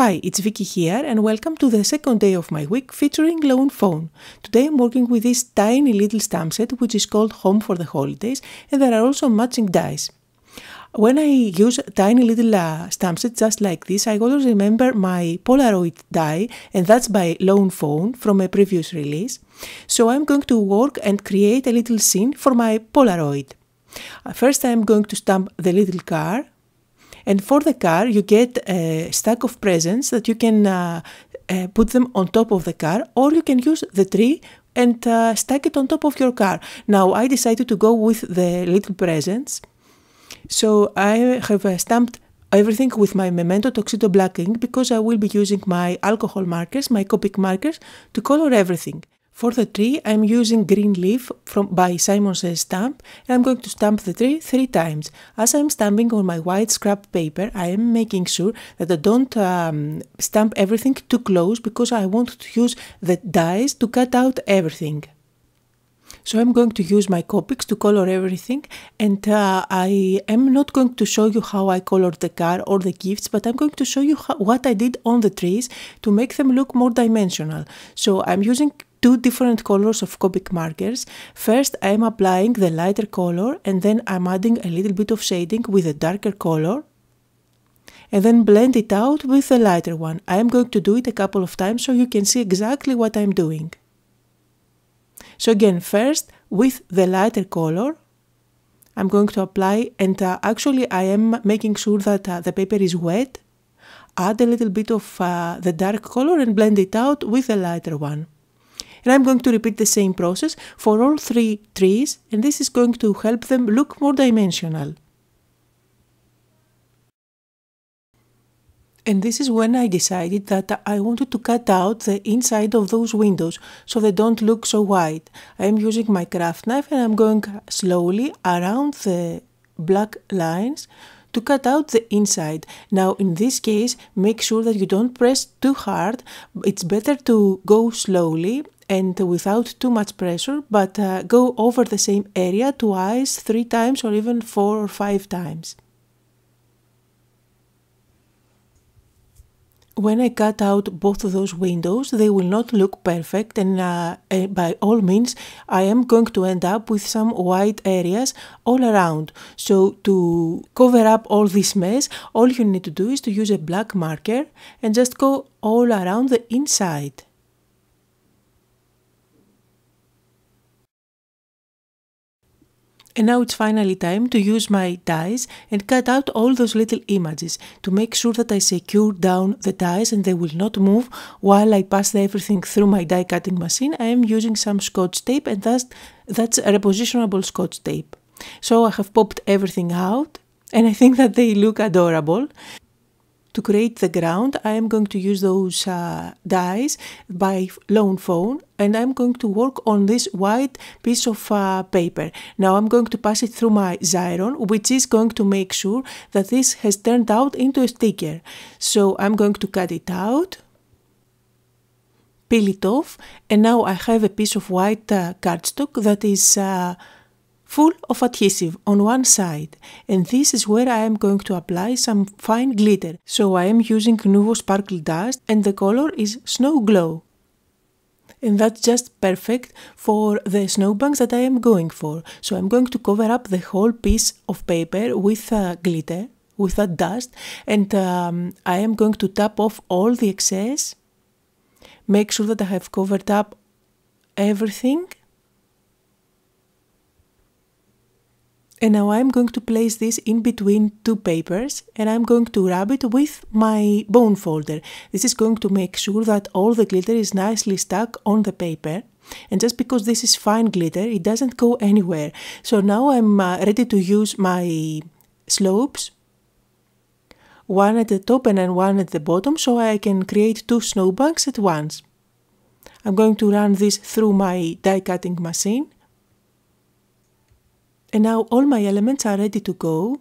Hi, it's Vicky here and welcome to the second day of my week featuring Lone Phone. Today I'm working with this tiny little stamp set which is called Home for the Holidays and there are also matching dies. When I use tiny little uh, stamp sets just like this, I always remember my Polaroid die and that's by Lone Phone from a previous release. So I'm going to work and create a little scene for my Polaroid. Uh, first I'm going to stamp the little car and for the car, you get a stack of presents that you can uh, uh, put them on top of the car, or you can use the tree and uh, stack it on top of your car. Now, I decided to go with the little presents. So I have uh, stamped everything with my Memento Tuxedo Black ink because I will be using my alcohol markers, my Copic markers, to color everything. For the tree, I'm using green leaf from, by Simon Says Stamp, and I'm going to stamp the tree three times. As I'm stamping on my white scrap paper, I am making sure that I don't um, stamp everything too close because I want to use the dies to cut out everything. So I'm going to use my Copics to color everything and uh, I am not going to show you how I colored the car or the gifts, but I'm going to show you how, what I did on the trees to make them look more dimensional. So I'm using two different colors of Copic markers. First I am applying the lighter color and then I'm adding a little bit of shading with a darker color and then blend it out with the lighter one. I am going to do it a couple of times so you can see exactly what I'm doing. So again, first with the lighter color, I'm going to apply and uh, actually I am making sure that uh, the paper is wet. Add a little bit of uh, the dark color and blend it out with the lighter one. And I'm going to repeat the same process for all three trees and this is going to help them look more dimensional. And this is when I decided that I wanted to cut out the inside of those windows so they don't look so wide. I am using my craft knife and I'm going slowly around the black lines to cut out the inside. Now in this case, make sure that you don't press too hard. It's better to go slowly and without too much pressure, but uh, go over the same area twice, three times, or even four or five times. When I cut out both of those windows, they will not look perfect, and uh, eh, by all means, I am going to end up with some white areas all around. So, to cover up all this mess, all you need to do is to use a black marker and just go all around the inside. And now it's finally time to use my dies and cut out all those little images to make sure that I secure down the dies and they will not move while I pass everything through my die cutting machine. I am using some scotch tape and that's, that's repositionable scotch tape. So I have popped everything out and I think that they look adorable to create the ground, I am going to use those uh, dies by lone phone and I'm going to work on this white piece of uh, paper. Now I'm going to pass it through my Xyron, which is going to make sure that this has turned out into a sticker. So I'm going to cut it out, peel it off, and now I have a piece of white uh, cardstock that is uh, full of adhesive on one side and this is where I am going to apply some fine glitter so I am using Nuvo Sparkle Dust and the color is Snow Glow. And that's just perfect for the snowbanks that I am going for. So I'm going to cover up the whole piece of paper with uh, glitter, with that dust and um, I am going to tap off all the excess. Make sure that I have covered up everything And now I'm going to place this in between two papers and I'm going to rub it with my bone folder. This is going to make sure that all the glitter is nicely stuck on the paper. And just because this is fine glitter, it doesn't go anywhere. So now I'm uh, ready to use my slopes, one at the top and then one at the bottom, so I can create two snowbanks at once. I'm going to run this through my die cutting machine and now all my elements are ready to go.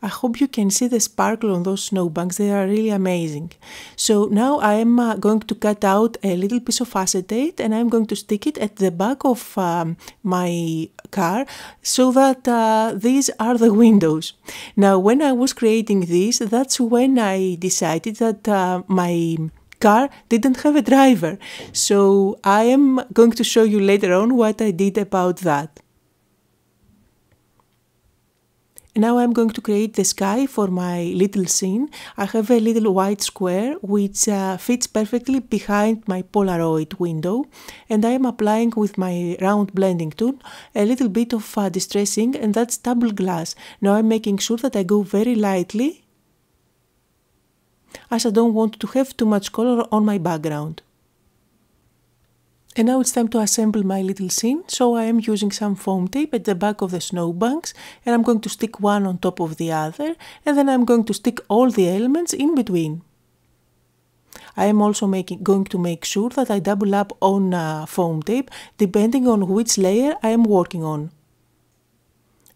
I hope you can see the sparkle on those snowbanks, they are really amazing. So now I am uh, going to cut out a little piece of acetate and I'm going to stick it at the back of um, my car so that uh, these are the windows. Now when I was creating this, that's when I decided that uh, my car didn't have a driver. So I am going to show you later on what I did about that. Now I'm going to create the sky for my little scene. I have a little white square which uh, fits perfectly behind my Polaroid window and I am applying with my round blending tool a little bit of uh, distressing and that's double glass. Now I'm making sure that I go very lightly as I don't want to have too much color on my background. And now it's time to assemble my little scene, so I am using some foam tape at the back of the snowbanks and I'm going to stick one on top of the other and then I'm going to stick all the elements in between. I am also making, going to make sure that I double up on uh, foam tape depending on which layer I am working on.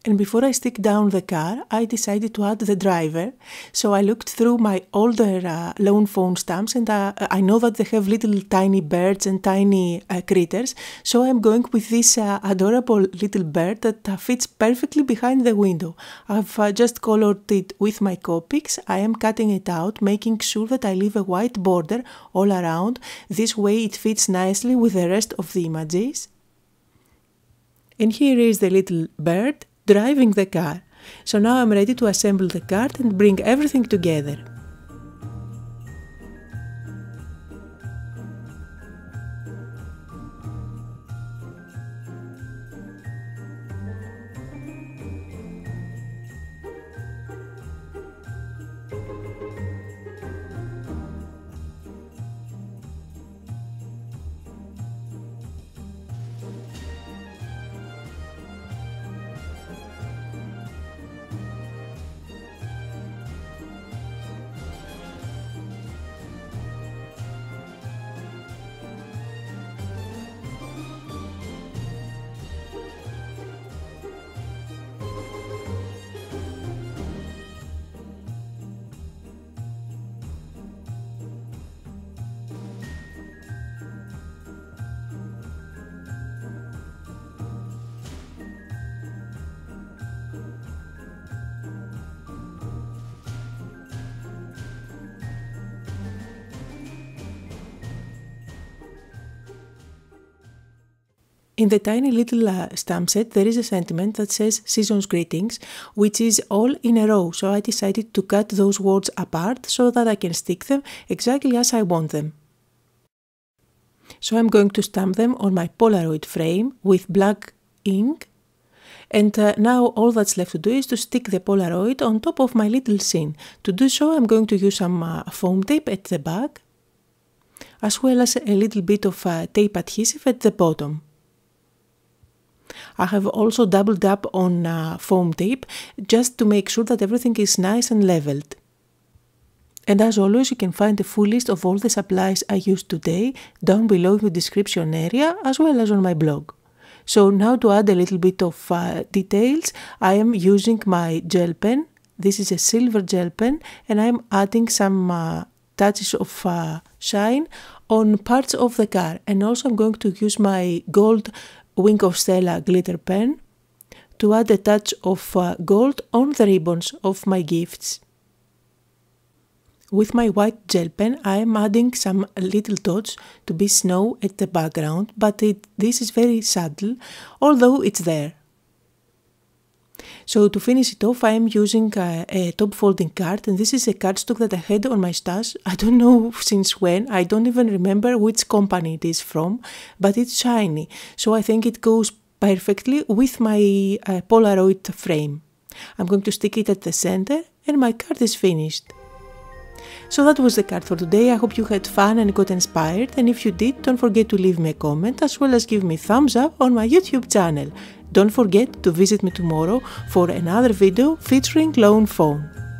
And before I stick down the car, I decided to add the driver. So I looked through my older uh, loan phone stamps and uh, I know that they have little tiny birds and tiny uh, critters. So I'm going with this uh, adorable little bird that uh, fits perfectly behind the window. I've uh, just colored it with my Copics. I am cutting it out, making sure that I leave a white border all around. This way it fits nicely with the rest of the images. And here is the little bird driving the car. So now I'm ready to assemble the cart and bring everything together. In the tiny little uh, stamp set, there is a sentiment that says season's greetings, which is all in a row. So I decided to cut those words apart so that I can stick them exactly as I want them. So I'm going to stamp them on my Polaroid frame with black ink. And uh, now all that's left to do is to stick the Polaroid on top of my little scene. To do so, I'm going to use some uh, foam tape at the back, as well as a little bit of uh, tape adhesive at the bottom. I have also doubled up on uh, foam tape just to make sure that everything is nice and leveled. And as always, you can find the full list of all the supplies I used today down below in the description area as well as on my blog. So now to add a little bit of uh, details, I am using my gel pen. This is a silver gel pen and I'm adding some uh, touches of uh, shine on parts of the car. And also I'm going to use my gold Wing of Stella glitter pen to add a touch of uh, gold on the ribbons of my gifts. With my white gel pen I am adding some little dots to be snow at the background, but it, this is very subtle, although it's there. So to finish it off, I am using a, a top folding card and this is a cardstock that I had on my stash. I don't know since when, I don't even remember which company it is from, but it's shiny. So I think it goes perfectly with my uh, Polaroid frame. I'm going to stick it at the center and my card is finished. So that was the card for today. I hope you had fun and got inspired and if you did, don't forget to leave me a comment as well as give me thumbs up on my YouTube channel. Don't forget to visit me tomorrow for another video featuring Lone Phone.